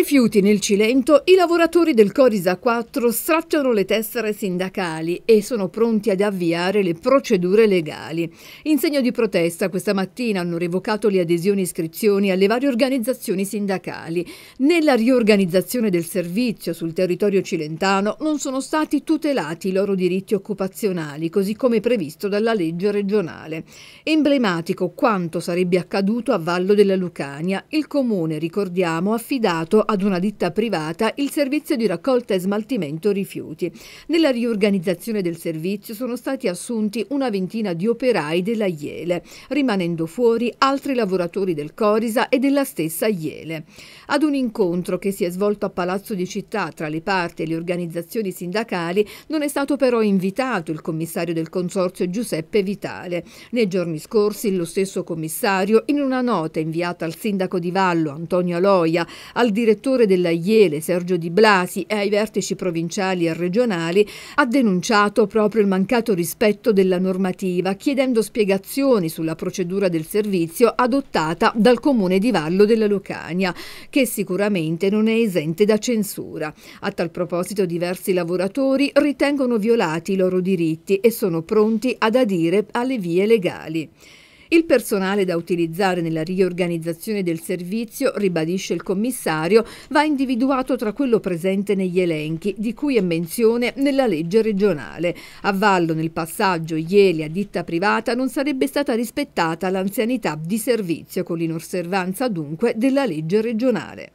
rifiuti nel Cilento, i lavoratori del Corisa 4 stracciano le tessere sindacali e sono pronti ad avviare le procedure legali. In segno di protesta, questa mattina hanno revocato le adesioni e iscrizioni alle varie organizzazioni sindacali. Nella riorganizzazione del servizio sul territorio cilentano non sono stati tutelati i loro diritti occupazionali, così come previsto dalla legge regionale. Emblematico quanto sarebbe accaduto a Vallo della Lucania, il comune, ricordiamo, affidato ad una ditta privata il servizio di raccolta e smaltimento rifiuti. Nella riorganizzazione del servizio sono stati assunti una ventina di operai della Iele, rimanendo fuori altri lavoratori del Corisa e della stessa Iele. Ad un incontro che si è svolto a Palazzo di Città tra le parti e le organizzazioni sindacali non è stato però invitato il commissario del Consorzio Giuseppe Vitale. Nei giorni scorsi lo stesso commissario, in una nota inviata al sindaco di Vallo Antonio Aloia, al direttore direttore della Iele, Sergio Di Blasi, e ai vertici provinciali e regionali, ha denunciato proprio il mancato rispetto della normativa, chiedendo spiegazioni sulla procedura del servizio adottata dal comune di Vallo della Lucania, che sicuramente non è esente da censura. A tal proposito diversi lavoratori ritengono violati i loro diritti e sono pronti ad adire alle vie legali. Il personale da utilizzare nella riorganizzazione del servizio, ribadisce il commissario, va individuato tra quello presente negli elenchi, di cui è menzione nella legge regionale. A vallo nel passaggio ieri a ditta privata non sarebbe stata rispettata l'anzianità di servizio, con l'inosservanza dunque della legge regionale.